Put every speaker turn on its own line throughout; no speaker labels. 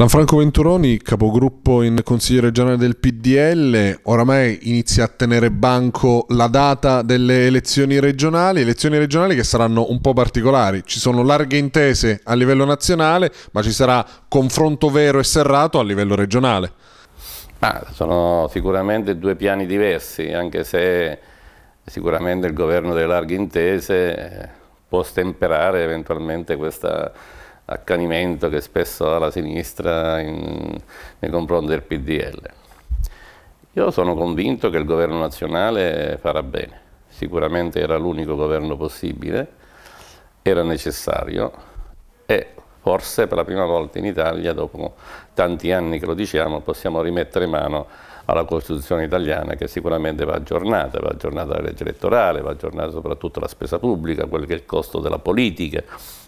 Lanfranco Venturoni, capogruppo in Consiglio regionale del PDL, oramai inizia a tenere banco la data delle elezioni regionali, elezioni regionali che saranno un po' particolari, ci sono larghe intese a livello nazionale, ma ci sarà confronto vero e serrato a livello regionale. Ah, sono sicuramente due piani diversi,
anche se sicuramente il governo delle larghe intese eh, può stemperare eventualmente questa accanimento che spesso ha la sinistra in, nei confronti del PDL. Io sono convinto che il governo nazionale farà bene, sicuramente era l'unico governo possibile, era necessario e forse per la prima volta in Italia, dopo tanti anni che lo diciamo, possiamo rimettere mano alla Costituzione italiana che sicuramente va aggiornata, va aggiornata la legge elettorale, va aggiornata soprattutto la spesa pubblica, quello che è il costo della politica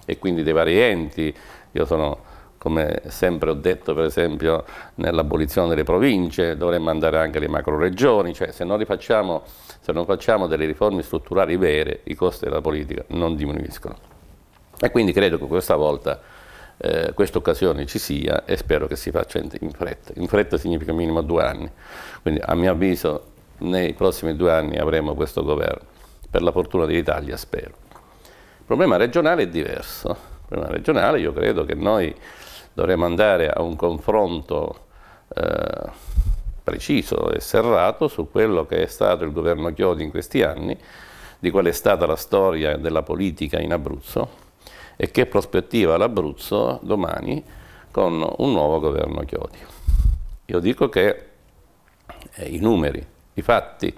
e quindi dei vari enti. Io sono come sempre ho detto per esempio nell'abolizione delle province, dovremmo andare anche alle macro regioni, cioè se non, rifacciamo, se non facciamo delle riforme strutturali vere i costi della politica non diminuiscono. E quindi credo che questa volta eh, questa occasione ci sia e spero che si faccia in fretta. In fretta significa minimo due anni, quindi a mio avviso nei prossimi due anni avremo questo governo, per la fortuna dell'Italia spero. Il problema regionale è diverso, il problema regionale io credo che noi dovremo andare a un confronto eh, preciso e serrato su quello che è stato il governo Chiodi in questi anni, di qual è stata la storia della politica in Abruzzo, e che prospettiva l'Abruzzo domani con un nuovo governo Chiodi. Io dico che eh, i numeri, i fatti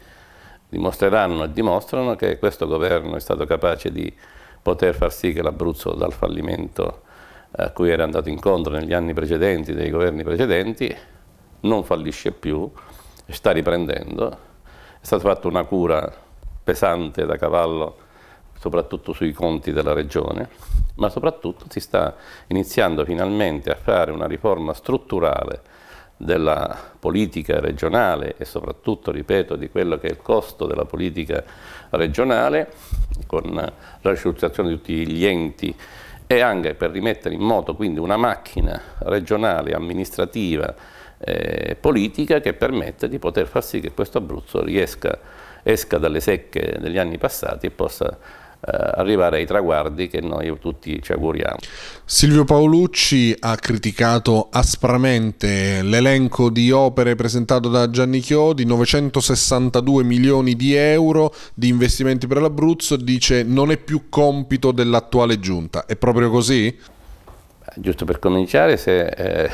dimostreranno e dimostrano che questo governo è stato capace di poter far sì che l'Abruzzo dal fallimento a cui era andato incontro negli anni precedenti, dei governi precedenti, non fallisce più, sta riprendendo, è stata fatta una cura pesante da cavallo soprattutto sui conti della regione, ma soprattutto si sta iniziando finalmente a fare una riforma strutturale della politica regionale e soprattutto, ripeto, di quello che è il costo della politica regionale, con la ristrutturazione di tutti gli enti e anche per rimettere in moto quindi una macchina regionale, amministrativa, eh, politica che permette di poter far sì che questo Abruzzo riesca, esca dalle secche degli anni passati e possa eh, arrivare ai traguardi che noi tutti ci auguriamo.
Silvio Paolucci ha criticato aspramente l'elenco di opere presentato da Gianni Chiodi, 962 milioni di euro di investimenti per l'Abruzzo, dice non è più compito dell'attuale giunta. È proprio così? Giusto per cominciare, se... Eh,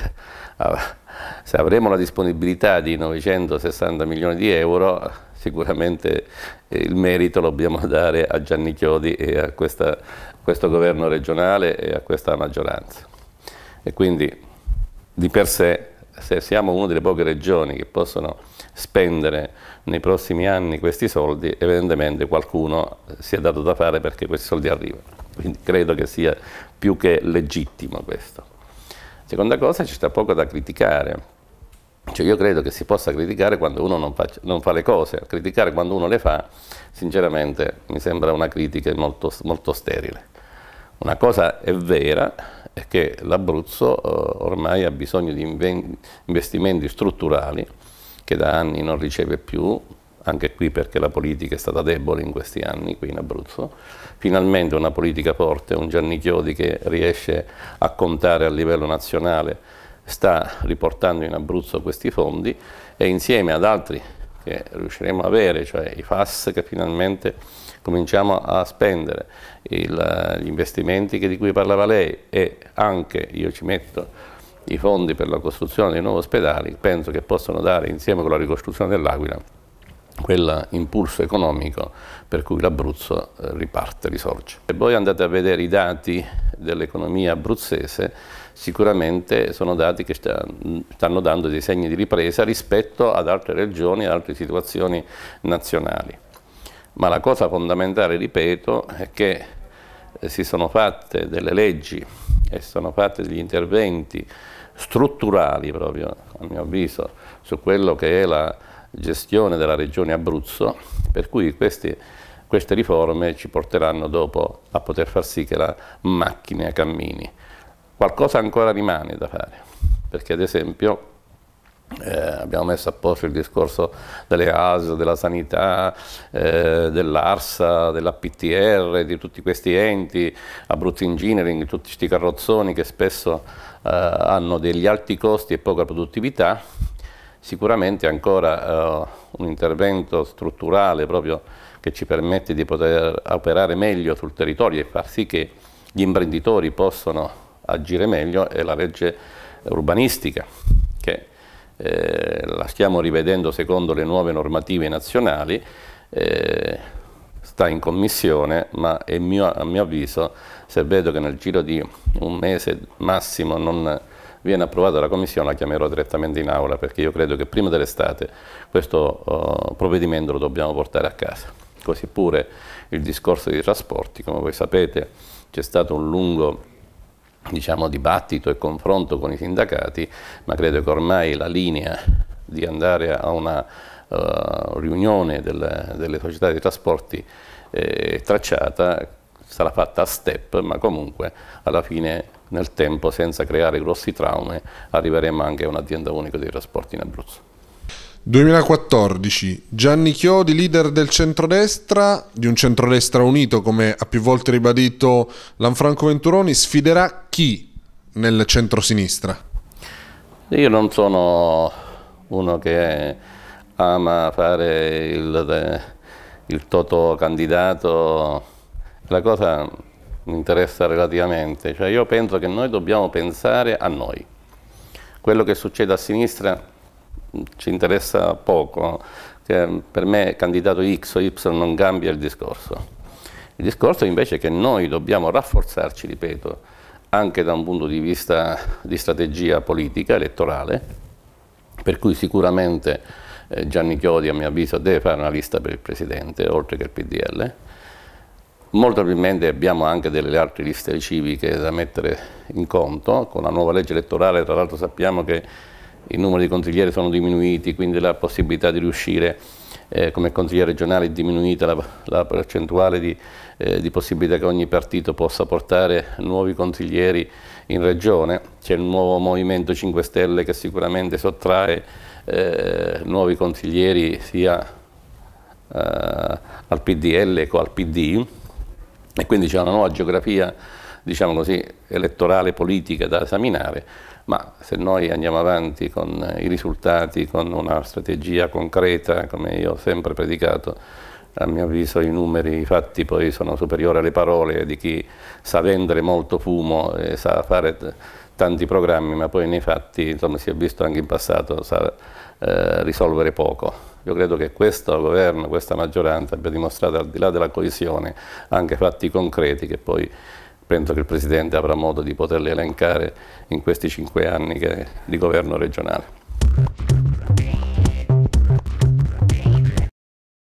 ah, se avremo la disponibilità di 960 milioni di euro sicuramente eh, il merito lo dobbiamo dare a Gianni Chiodi e a questa, questo governo regionale e a questa maggioranza. E quindi di per sé, se siamo una delle poche regioni che possono spendere nei prossimi anni questi soldi, evidentemente qualcuno eh, si è dato da fare perché questi soldi arrivano. Quindi credo che sia più che legittimo questo. Seconda cosa, ci sta poco da criticare. Cioè io credo che si possa criticare quando uno non, faccia, non, fa le cose, criticare quando uno le fa, sinceramente mi sembra una critica molto, molto sterile. Una cosa è vera, è che l'Abruzzo eh, ormai ha bisogno di investimenti strutturali che da anni non riceve più, anche qui perché la politica è stata debole in questi anni qui in Abruzzo, finalmente una politica forte, un Gianni Chiodi che riesce a contare a livello nazionale, sta riportando in Abruzzo questi fondi e insieme ad altri che riusciremo a avere, cioè i FAS che finalmente cominciamo a spendere, il, gli investimenti di cui parlava lei e anche io ci metto i fondi per la costruzione dei nuovi ospedali, penso che possano dare insieme con la ricostruzione dell'Aquila quell'impulso economico per cui l'Abruzzo eh, riparte, risorge. Se voi andate a vedere i dati dell'economia abruzzese, sicuramente sono dati che stanno dando dei segni di ripresa rispetto ad altre regioni, ad altre situazioni nazionali. Ma la cosa fondamentale, ripeto, è che eh, si sono fatte delle leggi e si sono fatti degli interventi strutturali proprio, a mio avviso, su quello che è la gestione della regione Abruzzo, per cui questi, queste riforme ci porteranno dopo a poter far sì che la macchina cammini. Qualcosa ancora rimane da fare, perché ad esempio eh, abbiamo messo a posto il discorso delle AS, della sanità, eh, dell'ARSA, della PTR, di tutti questi enti, Abruzzo Engineering, tutti questi carrozzoni che spesso eh, hanno degli alti costi e poca produttività sicuramente ancora eh, un intervento strutturale proprio che ci permette di poter operare meglio sul territorio e far sì che gli imprenditori possano agire meglio è la legge urbanistica che eh, la stiamo rivedendo secondo le nuove normative nazionali eh, sta in commissione ma mio, a mio avviso se vedo che nel giro di un mese massimo non viene approvato dalla Commissione la chiamerò direttamente in aula perché io credo che prima dell'estate questo uh, provvedimento lo dobbiamo portare a casa. Così pure il discorso dei trasporti, come voi sapete c'è stato un lungo diciamo, dibattito e confronto con i sindacati, ma credo che ormai la linea di andare a una uh, riunione del, delle società di trasporti eh, è tracciata sarà fatta a step, ma comunque alla fine nel tempo, senza creare grossi traumi, arriveremo anche a un'azienda unica dei trasporti in Abruzzo.
2014 Gianni Chiodi, leader del centrodestra, di un centrodestra unito come ha più volte ribadito Lanfranco Venturoni, sfiderà chi nel centrosinistra? Io
non sono uno che ama fare il, il toto candidato la cosa mi interessa relativamente, cioè io penso che noi dobbiamo pensare a noi. Quello che succede a sinistra mm, ci interessa poco, che per me candidato X o Y non cambia il discorso. Il discorso invece è che noi dobbiamo rafforzarci, ripeto, anche da un punto di vista di strategia politica, elettorale, per cui sicuramente eh, Gianni Chiodi a mio avviso deve fare una lista per il Presidente, oltre che il PDL, Molto probabilmente abbiamo anche delle altre liste civiche da mettere in conto, con la nuova legge elettorale tra l'altro sappiamo che i numeri di consiglieri sono diminuiti, quindi la possibilità di riuscire eh, come consigliere regionale è diminuita la, la percentuale di, eh, di, possibilità che ogni partito possa portare nuovi consiglieri in regione, c'è il nuovo Movimento 5 Stelle che sicuramente sottrae eh, nuovi consiglieri sia eh, al PDL che al PD, e quindi c'è una nuova geografia, diciamo così, elettorale politica da esaminare, ma se noi andiamo avanti con i risultati, con una strategia concreta, come io ho sempre predicato, a mio avviso i numeri, i fatti poi sono superiori alle parole di chi sa vendere molto fumo e sa fare tanti programmi, ma poi nei fatti, insomma, si è visto anche in passato, sa eh, risolvere poco. Io credo che questo governo, questa maggioranza abbia dimostrato, al di là della coesione, anche fatti concreti che poi penso che il Presidente avrà modo di poterli elencare in questi cinque anni che, di governo regionale.